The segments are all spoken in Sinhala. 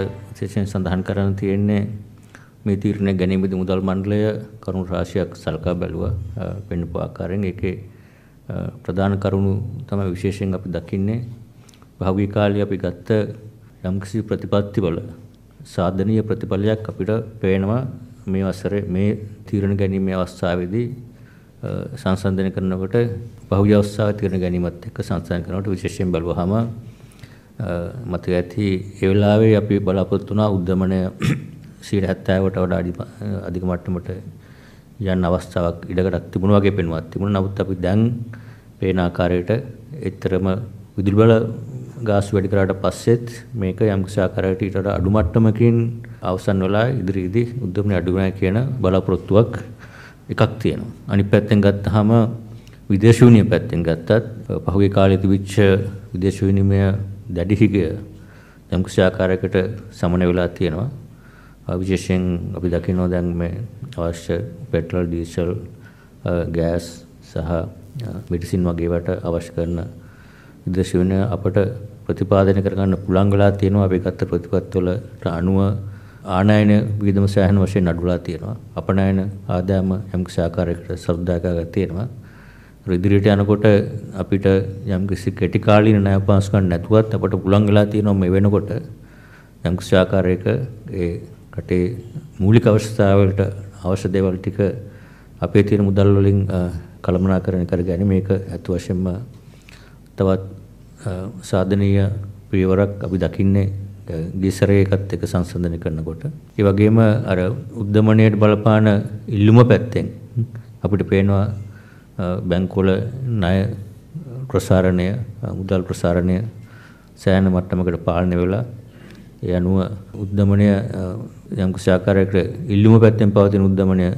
අපට විශේෂයෙන් සඳහන් කරන්න තියෙන්නේ මේ තීරණය ගැනීමේදී මුදල් මණ්ඩලය කරුණු රාශියක් සලකා බැලුවා පෙන්වපු ආකාරයෙන් ඒකේ ප්‍රධාන කරුණු තමයි විශේෂයෙන් අපි දකින්නේ භාවී කාලේ අපි ගත්ත යම්කිසි ප්‍රතිපත්තිවල සාධනීය ප්‍රතිඵලයක් අපිට පේනවා මේ වසරේ මේ තීරණ ගැනීමේ අවස්ථාවේදී සංසන්දනය කරනකොට භෞතික අවස්ථාව තීරණ ගැනීමත් එක්ක සංසන්දනය කරනකොට විශේෂයෙන් බලවහම මතක ඇති ඒ වෙලාවේ අපි බලාපොරොත්තු වුණා උද්දමනය 70කට වඩා අධික මට්ටමට යන්න අවස්ථාවක් ඉඩකඩක් තිබුණා වගේ පෙනුවා. තිබුණා නමුත් අපි දැන් පේන ආකාරයට එතරම් විදුලි බල ගාස්තු වැඩි කරාට පස්සෙත් මේක යම් කිසි ආකාරයකට ඊට වඩා අඩු මට්ටමකින් අවසන් වෙලා ඉදිරියේදී උද්දමනය අඩු වෙනවා කියන බලාපොරොත්තුවක් එකක් තියෙනවා. අනිත් පැත්තෙන් ගත්තාම විදේශ විනිමය පැත්තෙන් ගත්තත් පහුගිය කාලේ තිබිච්ච විදේශ විනිමය දැඩි හිගය යම්කිසි ආකාරයකට සමන වෙලා තියෙනවා. විශේෂයෙන් අපි දකිනවා දැන් මේ අවශ්‍ය පෙට්‍රල්, ඩීසල්, ගෑස් සහ මෙඩිසින් වගේ වට අවශ්‍ය කරන ඉදර්ශන අපට ප්‍රතිපාදනය කරගන්න පුළුවන් වෙලා තියෙනවා. අපි ගත්ත ප්‍රතිපත්තිවලට අනුව ආනයන විදම සෑහන වශයෙන් අඩුලා තියෙනවා. අපනයන ආදායම යම්කිසි ආකාරයකට සර්දාකාගත තියෙනවා. ඉදිරියට යනකොට අපිට යම්කිසි කෙටි කාලීන ණය පාසුකම් නැතුවත් අපට පුළුවන් වෙලා තියෙනවා මේ වෙනකොට යම්කිසි ආකාරයක ඒ රටේ මූලික අවශ්‍යතාවලට අවශ්‍ය දේවල් ටික අපේ තියෙන මුදල් වලින් කළමනාකරණය කරගන්නේ මේක අත් වශයෙන්ම තවත් සාධනීය පියවරක් අපි දකින්නේ ගිසරේ එකත් එක සංසන්දනය කරනකොට ඒ වගේම අර උද්දමණයට බලපාන ඉල්ලුම පැත්තෙන් අපිට පේනවා බැංකුවල ණය ප්‍රසාරණය මුදල් ප්‍රසාරණය සෑහෙන මට්ටමකට පාලනය වෙලා ඒ අනුව උද්දමනය යම් කිසි ආකාරයකට ඉල්ලුම පැත්තෙන් පවතින උද්දමනය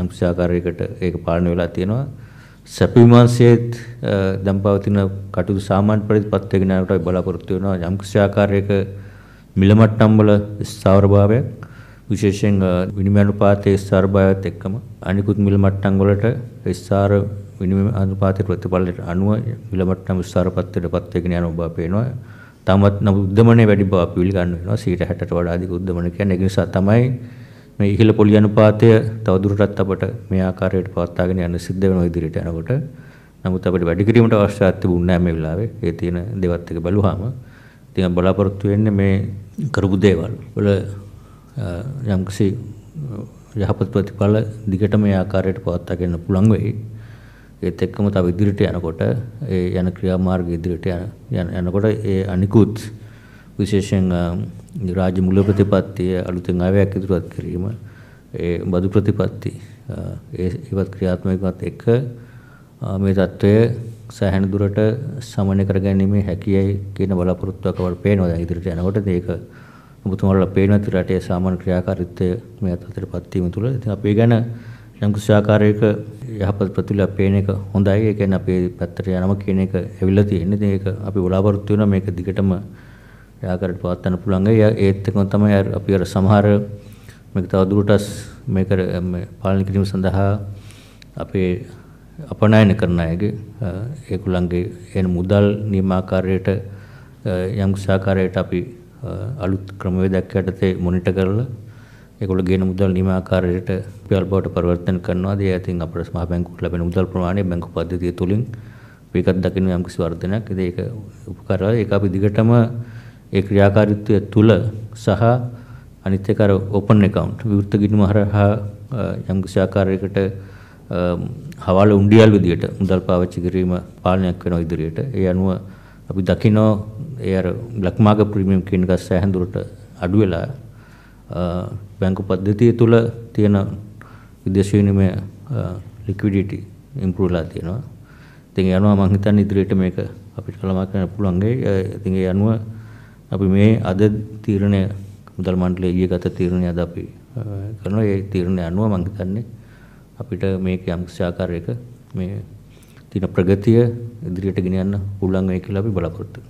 යම් කිසි ආකාරයකට ඒක පාලනය වෙලා තියෙනවා සැප විමර්ශයේත් දැන් පවතින කටයුතු සාමාන්‍ය පරිදි පත් වෙගෙන යනකොට බලාපොරොත්තු වෙනවා යම් කිසි ආකාරයක මිල මට්ටම් වල ස්ථාවරභාවයක් විශේෂයෙන් විනිමය අනුපාතයේ ස්ථාරභාවයත් එක්කම අනිකුත් මිල මට්ටම් වලට ස්ථාර විනිමය අනුපාතයේ ප්‍රතිඵලයට අනුව මිල මට්ටම් ස්ථාරපත්වයටපත් වෙගෙන යන ඔබ පේනවා. තමත් නම් උද්දමනයේ වැඩි බව අපි පිළිගන්න වෙනවා. 60ට වඩා අධික උද්දමන කියන්නේ ඒ නිසා තමයි මේ ඉහළ පොලි අනුපාතය තවදුරටත් අපට මේ ආකාරයට පවත්වාගෙන යන්න සිද්ධ වෙනවා ඉදිරියට යනකොට. නමුත් අපිට වැඩි කිරීමට අවශ්‍යතාවය තිබුණේ නැහැ මේ වෙලාවේ. ඒ තියෙන දේවත් එක බැලුවාම ඉතින් බලාපොරොත්තු වෙන්නේ මේ කරපු දේවල් වල යම්කිසි යහපත් ප්‍රතිඵල දිගටම ඒ ආකාරයට පවත්වා ගන්න පුළුවන් වෙයි. ඒත් එක්කම තව ඉදිරියට යනකොට ඒ යන ක්‍රියාමාර්ග ඉදිරියට යන යනකොට ඒ අනිකුත් විශේෂයෙන් රාජ්‍ය මුල ප්‍රතිපත්තිය අලුතෙන් ආවයක් ඉදිරිපත් කිරීම ඒ බදු ප්‍රතිපත්ති ඒ ඉවත් ක්‍රියාත්මකවත් එක මේ தত্ত্বය සෑහෙන දුරට සමනය කරගැනීමේ හැකියාව කියන බලාපොරොත්තුවක් අපට පේනවා දැන් ඉදිරියට යනකොට මේක ඔබතුමාලා පේන ඇති රටේ සාමාන්‍ය ක්‍රියාකාරීත්වය මේ අත්පතටපත් වීම තුළ ඉතින් අපි ගැන යම් කිසි ආකාරයක යහපත් ප්‍රතිලාභ පේන එක හොඳයි. ඒ කියන්නේ අපේ පැත්තට යනම කියන එක ඇවිල්ලා තියෙන්නේ. ඉතින් ඒක අපි බලාපොරොත්තු වෙනවා මේක දිගටම ක්‍රියාකාරීත්වය පවත්වන්න පුළුවන්. ඒත් එක්කම තමයි අපි අර සමහර මේක තව දුරටත් මේක පාලනය කිරීම සඳහා අපේ අපනයන කරන අයගේ ඒගොල්ලන්ගේ එන මුදල් නියමාකාරයට යම් සාකාරයට අපි අලුත් ක්‍රමවේදයක් යටතේ මොනිට කරලා ඒගොල්ලෝ ගේන මුදල් නියම ආකාරයට රුපියල් බවට පරිවර්තන කරනවාද ඒ අතින් අපේ මහ බැංකුවට ලැබෙන මුදල් ප්‍රමාණය බැංකු පද්ධතිය තුලින් වේගත් දකින්න යම්කිසි වර්ධනයක් ඉතින් ඒක උපකාරය ඒක අපි දිගටම ඒ ක්‍රියාකාරීත්වය තුල සහ අනිත් එක අර ඕපන් account විවෘත ගිණුම හරහා යම්කිසි ආකාරයකට හවල උන්ඩියල් විදියට මුදල් පාවිච්චි කිරීම පාලනයක් වෙනවා ඉදිරියට ඒ අනුව අපි දකිනෝ ඒ අර බ්ලැක් මාර්කට් ප්‍රීමියම් කියන එක සෑහෙන දුරට අඩු වෙලා බැංකු පද්ධතිය තුල තියෙන විදේශ විනිමය ලික්විඩිටි ඉම්ප්‍රූව් වෙලා තියෙනවා. ඉතින් ඒ අනුව මම හිතන්නේ ඉදිරියට මේක අපිට කළමක් කරන්න පුළුවන් ගේ. ඉතින් ඒ අනුව අපි මේ අද තීරණය මුදල් මණ්ඩලයේ ඊයේ ගත තීරණය අද අපි කරනවා. ඒ තීරණය අනුව මම හිතන්නේ අපිට මේක යම්කිසි ආකාරයක මේ තියෙන ප්‍රගතිය ඉදිරියට ගෙන යන්න පුළුවන් වෙයි කියලා අපි බලාපොරොත්තු